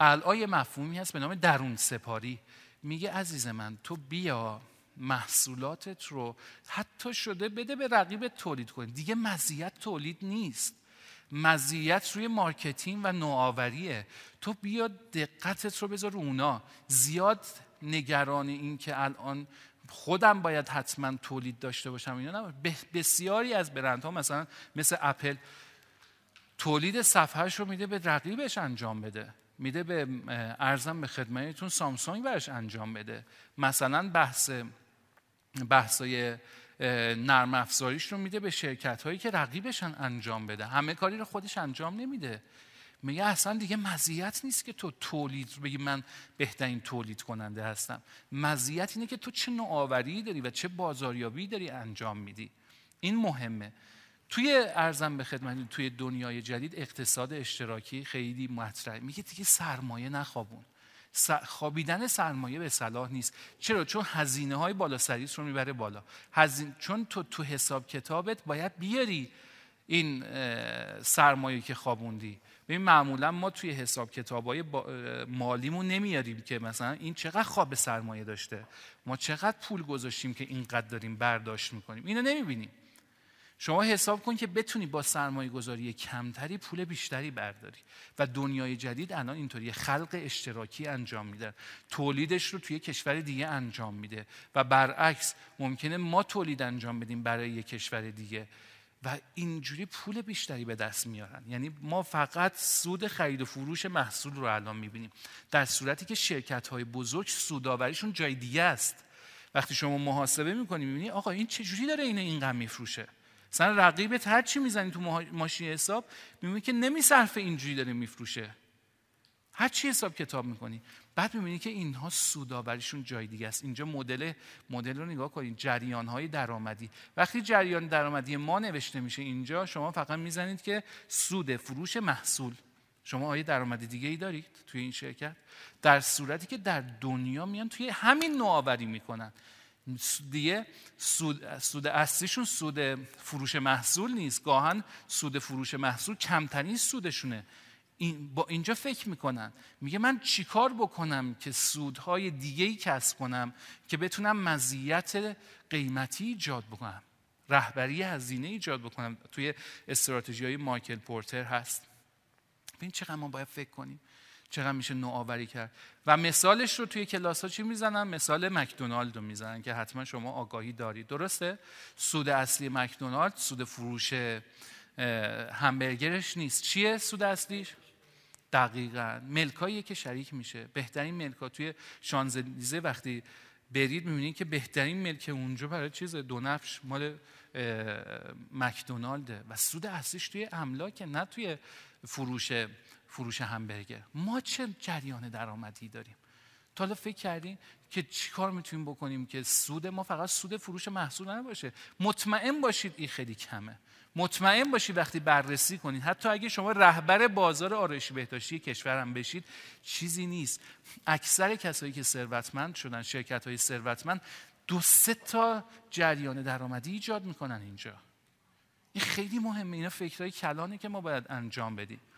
الان مفهومی هست به نام درون سپاری میگه عزیز من تو بیا محصولاتت رو حتی شده بده به رقیب تولید کنی دیگه مزیت تولید نیست مزیت روی مارکتینگ و نوآوریه تو بیا دقتت رو بذار اونا زیاد نگران این که الان خودم باید حتما تولید داشته باشم اینا بسیاری از برندها مثلا مثل اپل تولید صفحهش رو میده به رقیبش انجام بده میده به ارزم به خدمتتون سامسونگ برش انجام بده مثلا بحث بحثای نرم افزاریش رو میده به شرکت هایی که رقیبشن انجام بده همه کاری رو خودش انجام نمیده میگه اصلا دیگه مزیت نیست که تو تولید بگی من بهترین تولید کننده هستم مزیت اینه که تو چه نوآوری داری و چه بازاریابی داری انجام میدی این مهمه توی ارزم به خدمت توی دنیای جدید اقتصاد اشتراکی خیلی مطرح میگه دیگه سرمایه نخوابون خوابیدن سرمایه به صلاح نیست چرا چون هزینه های بالا سریس رو میبره بالا چون تو تو حساب کتابت باید بیاری این سرمایه که خوابوندی ببین معمولا ما توی حساب کتابای مالیمون نمیاریم که مثلا این چقدر خواب سرمایه داشته ما چقدر پول گذاشتیم که اینقدر داریم برداشت میکنیم اینو نمیبینیم شما حساب کن که بتونی با سرمایه گذاری کمتری پول بیشتری برداری و دنیای جدید الان اینطوری خلق اشتراکی انجام میده تولیدش رو توی کشور دیگه انجام میده و برعکس ممکنه ما تولید انجام بدیم برای یک کشور دیگه و اینجوری پول بیشتری به دست میارن یعنی ما فقط سود خرید و فروش محصول رو الان میبینیم در صورتی که شرکت های بزرگ سوداوریشون جای دیگه است وقتی شما محاسبه میکنی میبینی آقا این چجوری داره این این میفروشه مثلا رقیبت هر چی میزنی تو ماشین حساب میبینی که صرف اینجوری داره میفروشه هر چی حساب کتاب میکنی بعد میبینی که اینها سوداوریشون جای دیگه است اینجا مدل مدل رو نگاه کنید جریان های درآمدی وقتی جریان درآمدی ما نوشته میشه اینجا شما فقط میزنید که سود فروش محصول شما آیا درآمد دیگه ای دارید توی این شرکت در صورتی که در دنیا میان توی همین نوآوری میکنن دیگه سود, سود اصلیشون سود فروش محصول نیست گاهن سود فروش محصول کمترین سودشونه این با اینجا فکر میکنن میگه من چیکار بکنم که سودهای دیگه ای کسب کنم که بتونم مزیت قیمتی ایجاد بکنم رهبری هزینه ایجاد بکنم توی استراتژی های مایکل پورتر هست ببین چقدر ما باید فکر کنیم چقدر میشه نوآوری کرد و مثالش رو توی کلاس ها چی میزنن مثال مکدونالد رو میزنن که حتما شما آگاهی دارید درسته سود اصلی مکدونالد سود فروش همبرگرش نیست چیه سود اصلیش دقیقا ملکایی که شریک میشه بهترین ملکا توی شانزلیزه وقتی برید میبینید که بهترین ملک اونجا برای چیز دو نفش مال مکدونالده و سود اصلیش توی املاک نه توی فروش فروش همبرگر ما چه جریان درآمدی داریم تا حالا فکر کردین که چیکار میتونیم بکنیم که سود ما فقط سود فروش محصول نباشه مطمئن باشید این خیلی کمه مطمئن باشید وقتی بررسی کنید حتی اگه شما رهبر بازار آرایشی بهداشتی کشورم بشید چیزی نیست اکثر کسایی که ثروتمند شدن شرکت های ثروتمند دو سه تا جریان درآمدی ایجاد میکنن اینجا این خیلی مهمه اینا فکرهای کلانه که ما باید انجام بدیم